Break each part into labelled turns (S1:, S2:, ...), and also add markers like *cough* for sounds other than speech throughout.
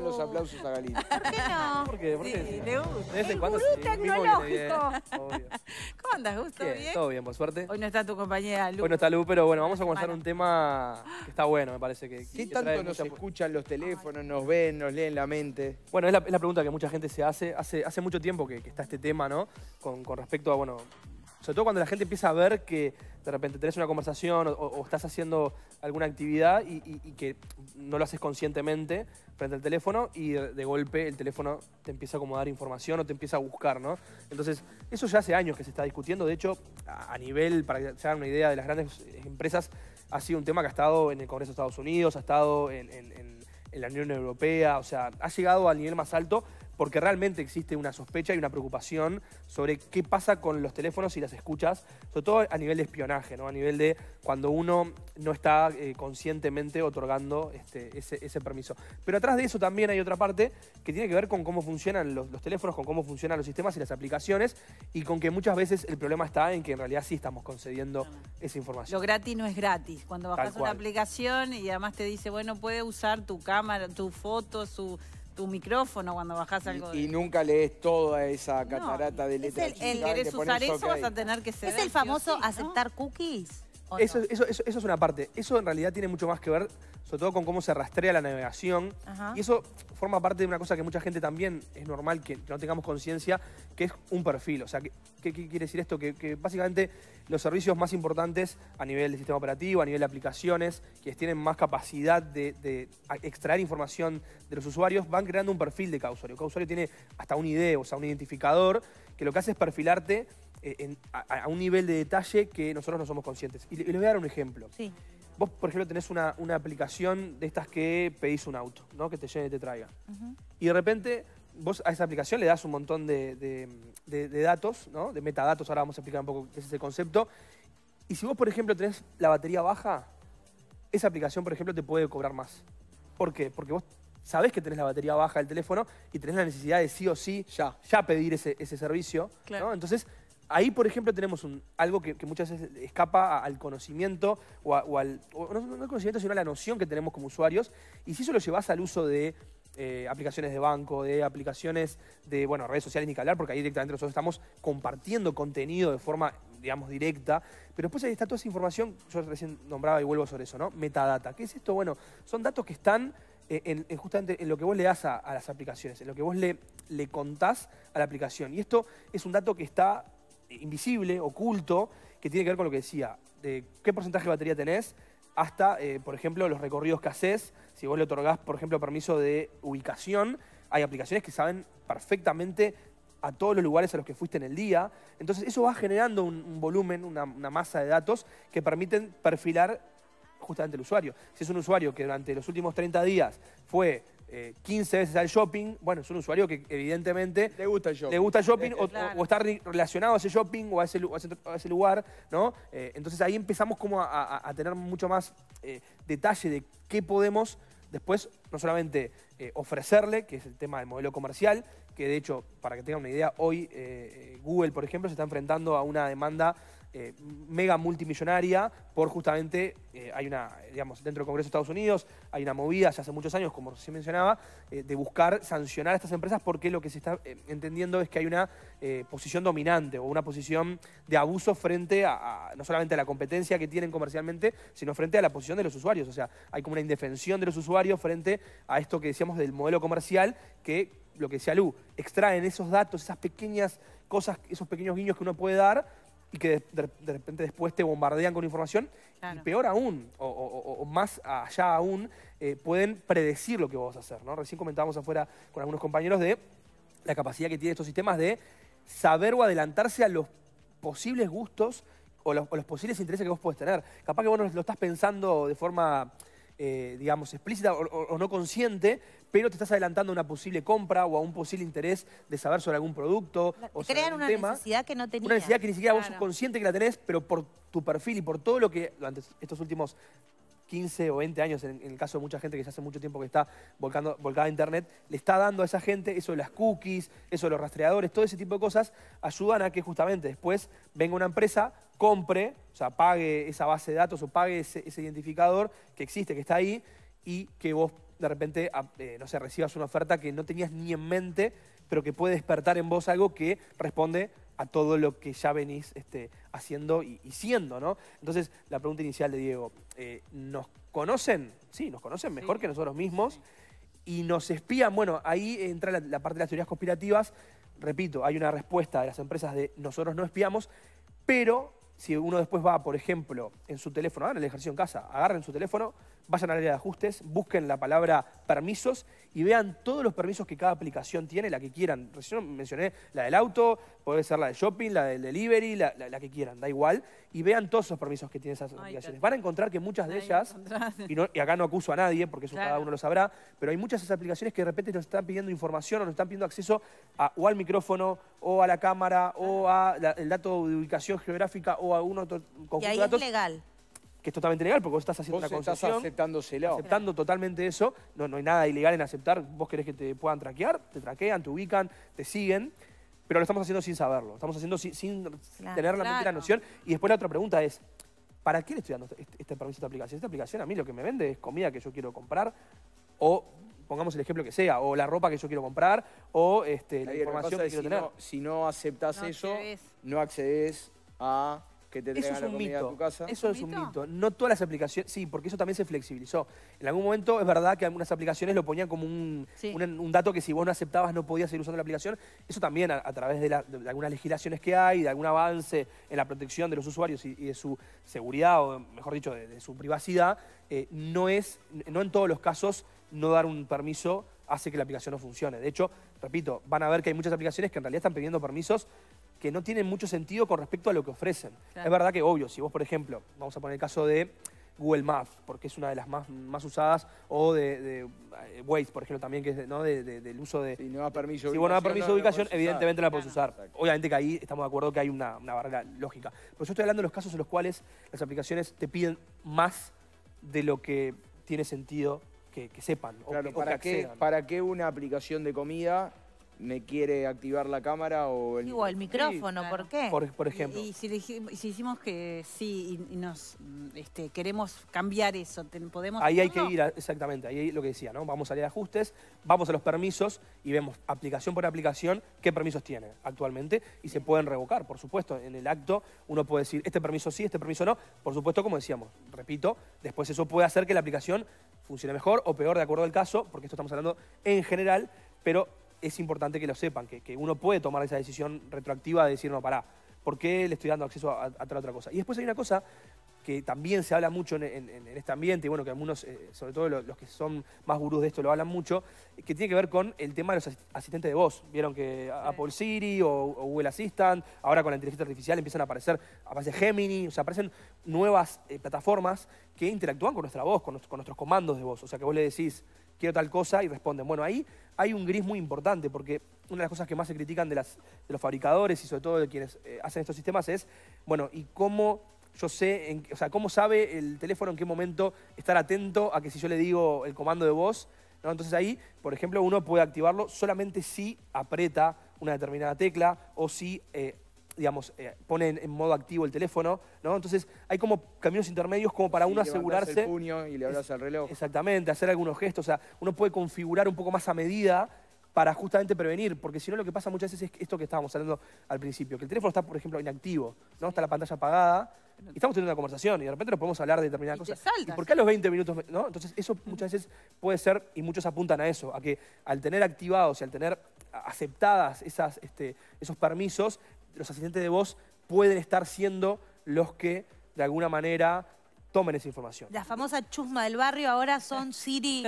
S1: los aplausos a Galina. ¿Por qué no? *laughs* ¿Por qué? ¿Por Sí, le gusta. De tecnológico. *laughs* ¿Cómo andas, Gusto? Bien, Todo bien, por suerte. Hoy no está tu compañera Lu. Hoy no está Lu, pero bueno, vamos a conversar un tema que está bueno, me parece que. ¿Qué tanto nos escuchan los teléfonos, nos ven, nos leen la mente? Bueno, es la, pregunta que mucha gente se hace. Hace, hace mucho tiempo que, que está este tema, ¿no? Con, con respecto a, bueno, sobre todo cuando la gente empieza a ver que de repente tenés una conversación o, estás haciendo alguna actividad y, que no lo haces conscientemente frente al teléfono y de, golpe el teléfono te empieza a dar información o te empieza a buscar, ¿no? Entonces, eso ya hace años que se está discutiendo. De hecho, a nivel, para que se hagan una idea de las grandes eh, empresas, ha sido un tema que ha estado en el Congreso de Estados Unidos, ha estado en, en la Unión Europea, o sea, ha llegado al nivel más alto porque realmente existe una sospecha y una preocupación sobre qué pasa con los teléfonos y las escuchas, sobre todo a nivel de espionaje, ¿no? a nivel de cuando uno no está eh, conscientemente otorgando este, ese, permiso. Pero atrás de eso también hay otra parte que tiene que ver con cómo funcionan los, teléfonos, con cómo funcionan los sistemas y las aplicaciones y con que muchas veces el problema está en que en realidad sí estamos concediendo esa información. Lo gratis no es gratis. Cuando bajas una aplicación y además te dice, bueno, puede usar tu cámara, tu foto, su tu micrófono cuando bajás algo. Y, nunca lees toda esa catarata de letras. te el, el, ¿Querés usar eso? Vas a tener que ser. ¿Es el famoso aceptar cookies? eso, eso, eso, es una parte. Eso en realidad tiene mucho más que ver, sobre todo con cómo se rastrea la navegación. Y eso forma parte de una cosa que mucha gente también es normal que no tengamos conciencia, que es un perfil. O sea, ¿qué, quiere decir esto? Que, básicamente los servicios más importantes a nivel del sistema operativo, a nivel de aplicaciones, que tienen más capacidad de, extraer información de los usuarios, van creando un perfil de causario usuario. Cada tiene hasta un ID, e, o sea, un identificador, que lo que hace es perfilarte eh, a, un nivel de detalle que nosotros no somos conscientes. Y, le les voy a dar un ejemplo. Sí. Vos, por ejemplo, tenés una, aplicación de estas que pedís un auto, ¿no? Que te llene y te traiga. Y de repente vos a esa aplicación le das un montón de, datos, ¿no? De metadatos, ahora vamos a explicar un poco qué es ese concepto. Y si vos, por ejemplo, tenés la batería baja, esa aplicación, por ejemplo, te puede cobrar más. ¿Por qué? Porque vos sabés que tenés la batería baja del teléfono y tenés la necesidad de sí o sí ya, ya pedir ese, ese servicio, Entonces Ahí, por ejemplo, tenemos algo que, muchas veces escapa al conocimiento, o, al, no, al conocimiento, sino a la noción que tenemos como usuarios. Y si eso lo llevas al uso de eh, aplicaciones de banco, de aplicaciones de bueno, redes sociales, ni que hablar, porque ahí directamente nosotros estamos compartiendo contenido de forma, digamos, directa. Pero después ahí está toda esa información, yo recién nombraba y vuelvo sobre eso, ¿no? Metadata. ¿Qué es esto? Bueno, son datos que están eh, en, eh, justamente en lo que vos le das a, las aplicaciones, en lo que vos le, le, contás a la aplicación. Y esto es un dato que está invisible, oculto, que tiene que ver con lo que decía, de qué porcentaje de batería tenés, hasta, eh, por ejemplo, los recorridos que haces. Si vos le otorgás, por ejemplo, permiso de ubicación, hay aplicaciones que saben perfectamente a todos los lugares a los que fuiste en el día. Entonces eso va generando un, volumen, una, una, masa de datos que permiten perfilar justamente el usuario. Si es un usuario que durante los últimos 30 días fue 15 eh, veces al shopping. Bueno, es un usuario que evidentemente... Le gusta el shopping. Le gusta el shopping o, está relacionado a ese shopping o a ese, lugar, ¿no? Eh, entonces ahí empezamos como a, tener mucho más eh, detalle de qué podemos después, no solamente ofrecerle, que es el tema del modelo comercial, que de hecho, para que tengan una idea, hoy Google, por ejemplo, se está enfrentando a una demanda eh, mega multimillonaria por justamente, eh, hay una, digamos, dentro del Congreso de Estados Unidos hay una movida ya hace muchos años, como se mencionaba, eh, de buscar sancionar a estas empresas porque lo que se está entendiendo es que hay una posición dominante o una posición de abuso frente a, a, no solamente a la competencia que tienen comercialmente, sino frente a la posición de los usuarios. O sea, hay como una indefensión de los usuarios frente a esto que decíamos del modelo comercial que lo que decía Lu, extraen esos datos, esas pequeñas cosas, esos pequeños guiños que uno puede dar y que de, repente después te bombardean con información. Y peor aún, o, más allá aún, eh, pueden predecir lo que vos vas a hacer. ¿no? Recién comentábamos afuera con algunos compañeros de la capacidad que tienen estos sistemas de saber o adelantarse a los posibles gustos o los, posibles intereses que vos podés tener. Capaz que vos no lo estás pensando de forma... Eh, digamos, explícita o, no consciente, pero te estás adelantando a una posible compra o a un posible interés de saber sobre algún producto. o crean una necesidad que no tenías. Una necesidad que ni siquiera vos sos consciente que la tenés, pero por tu perfil y por todo lo que durante estos últimos 15 o 20 años, en, el caso de mucha gente que ya hace mucho tiempo que está volcando, volcada a Internet, le está dando a esa gente eso de las cookies, eso de los rastreadores, todo ese tipo de cosas, ayudan a que justamente después venga una empresa, compre, o sea, pague esa base de datos o pague ese, ese identificador que existe, que está ahí, y que vos de repente, ah, eh, no sé, recibas una oferta que no tenías ni en mente, pero que puede despertar en vos algo que responde a todo lo que ya venís este, haciendo y, siendo, ¿no? Entonces, la pregunta inicial de Diego, eh, ¿nos conocen? Sí, nos conocen mejor que nosotros mismos y nos espían. Bueno, ahí entra la, parte de las teorías conspirativas. Repito, hay una respuesta de las empresas de nosotros no espiamos, pero si uno después va, por ejemplo, en su teléfono, en el ejercicio en casa, en su teléfono, vayan al área de ajustes, busquen la palabra permisos y vean todos los permisos que cada aplicación tiene, la que quieran. Recién mencioné la del auto, puede ser la de shopping, la del delivery, la, que quieran, da igual. Y vean todos esos permisos que tienen esas aplicaciones. Van a encontrar que muchas de ellas, y, acá no acuso a nadie porque eso cada uno lo sabrá, pero hay muchas de esas aplicaciones que de repente nos están pidiendo información o nos están pidiendo acceso o al micrófono o a la cámara o o al dato de ubicación geográfica o a un otro y ahí Es legal que es totalmente legal, porque vos estás haciendo una concesión. Estás aceptándosela. Aceptando totalmente eso. No, no hay nada ilegal en aceptar. Vos querés que te puedan traquear, te traquean, te ubican, te siguen. Pero lo estamos haciendo sin saberlo. Estamos haciendo sin, tener la primera noción. Y después la otra pregunta es, ¿para qué le estoy dando este, este, este permiso aplicación? Esta aplicación a mí lo que me vende es comida que yo quiero comprar o pongamos el ejemplo que sea, o la ropa que yo quiero comprar, o este, la, información que, quiero tener. si no aceptas eso, no accedes a que te un mito. Eso es un mito? No todas las aplicaciones, sí, porque eso también se flexibilizó. En algún momento es verdad que algunas aplicaciones lo ponían como un, dato que si vos no aceptabas no podías ir usando la aplicación. Eso también a, través de, algunas legislaciones que hay, de algún avance en la protección de los usuarios y, de su seguridad, o mejor dicho, de, su privacidad, eh, no es, no en todos los casos, no dar un permiso hace que la aplicación no funcione. De hecho, repito, van a ver que hay muchas aplicaciones que en realidad están pidiendo permisos que no tienen mucho sentido con respecto a lo que ofrecen. Es verdad que, obvio, si vos, por ejemplo, vamos a poner el caso de Google Maps, porque es una de las más, más usadas, o de, eh, Waze, por ejemplo, también, que es del uso de... Si no da permiso de ubicación, no permiso ubicación evidentemente no la puedes usar. Obviamente que ahí estamos de acuerdo que hay una, una barrera lógica. Pero yo estoy hablando de los casos en los cuales las aplicaciones te piden más de lo que tiene sentido que, sepan. Claro, para, ¿para qué una aplicación de comida me quiere activar la cámara o el... el micrófono, ¿por qué? Por, ejemplo. Y, si, decimos que sí y, nos este, queremos cambiar eso, ¿podemos...? Ahí hay que ir, exactamente, ahí lo que decía, ¿no? Vamos a leer ajustes, vamos a los permisos y vemos aplicación por aplicación qué permisos tiene actualmente y se pueden revocar, por supuesto. En el acto uno puede decir este permiso sí, este permiso no. Por supuesto, como decíamos, repito, después eso puede hacer que la aplicación funcione mejor o peor de acuerdo al caso, porque esto estamos hablando en general, pero es importante que lo sepan, que, uno puede tomar esa decisión retroactiva de decir, no, pará, ¿por qué le estoy dando acceso a, tal otra cosa? Y después hay una cosa que también se habla mucho en, este ambiente, y bueno, que algunos, eh, sobre todo los, que son más gurús de esto, lo hablan mucho, que tiene que ver con el tema de los asistentes de voz. Vieron que Apple Siri o, Google Assistant, ahora con la inteligencia artificial empiezan a aparecer, aparece Gemini, o sea, aparecen nuevas eh, plataformas que interactúan con nuestra voz, con nuestros comandos de voz. O sea, que vos le decís quiero tal cosa y responden. Bueno, ahí hay un gris muy importante porque una de las cosas que más se critican de, las, de los fabricadores y sobre todo de quienes eh, hacen estos sistemas es, bueno, ¿y cómo yo sé, o sea, cómo sabe el teléfono en qué momento estar atento a que si yo le digo el comando de voz? Entonces ahí, por ejemplo, uno puede activarlo solamente si aprieta una determinada tecla o si eh, digamos, eh, pone en, modo activo el teléfono, ¿no? Entonces hay como caminos intermedios como para uno asegurarse... El puño y le hablas al reloj. Exactamente, hacer algunos gestos, o sea, uno puede configurar un poco más a medida para justamente prevenir, porque si no lo que pasa muchas veces es esto que estábamos hablando al principio, que el teléfono está, por ejemplo, inactivo, ¿no? Está la pantalla apagada, y estamos teniendo una conversación y de repente nos podemos hablar de determinadas cosas, porque por qué a los 20 minutos? ¿no? Entonces eso muchas veces puede ser, y muchos apuntan a eso, a que al tener activados y al tener aceptadas esas, este, esos permisos, los asistentes de voz pueden estar siendo los que, de alguna manera, tomen esa información. La famosa chusma del barrio ahora son Siri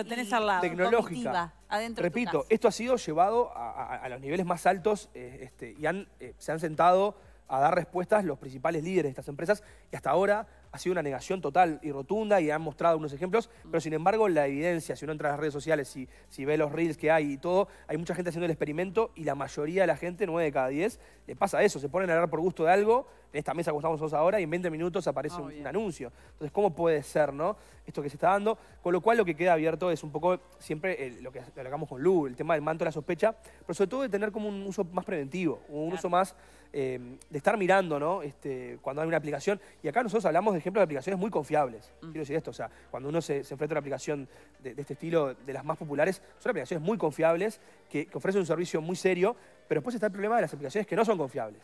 S1: tecnológica. Adentro Repito, esto ha sido llevado a, los niveles más altos eh, este, y eh, se han sentado a dar respuestas los principales líderes de estas empresas y hasta ahora ha sido una negación total y rotunda y han mostrado unos ejemplos, pero sin embargo la evidencia, si uno entra a las redes sociales, y si ve los reels que hay y todo, hay mucha gente haciendo el experimento y la mayoría de la gente, 9 de cada 10, le pasa eso, se ponen a hablar por gusto de algo en esta mesa como estamos nosotros ahora y en 20 minutos aparece ah, un, anuncio. Entonces, ¿cómo puede ser, no? Esto que se está dando. Con lo cual, lo que queda abierto es un poco siempre lo que hablamos con Lu, el tema del manto de la sospecha, pero sobre todo de tener como un uso más preventivo, un uso más eh, de estar mirando, ¿no? Este, cuando hay una aplicación. Y acá nosotros hablamos de ejemplos de aplicaciones muy confiables. Mm. Quiero decir esto, o sea, cuando uno se, enfrenta a una aplicación de, este estilo, de las más populares, son aplicaciones muy confiables que, que ofrecen un servicio muy serio pero después está el problema de las aplicaciones que no son confiables.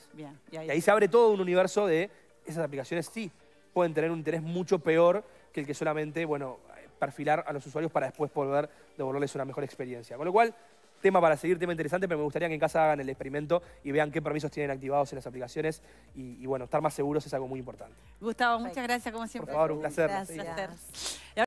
S1: y, ahí... se abre todo un universo de esas aplicaciones sí pueden tener un interés mucho peor que el que solamente, bueno, perfilar a los usuarios para después poder devolverles una mejor experiencia. Con lo cual, tema para seguir, tema interesante, pero me gustaría que en casa hagan el experimento y vean qué permisos tienen activados en las aplicaciones y, bueno, estar más seguros es algo muy importante. Gustavo, muchas gracias como siempre. Por favor, un placer. Gracias.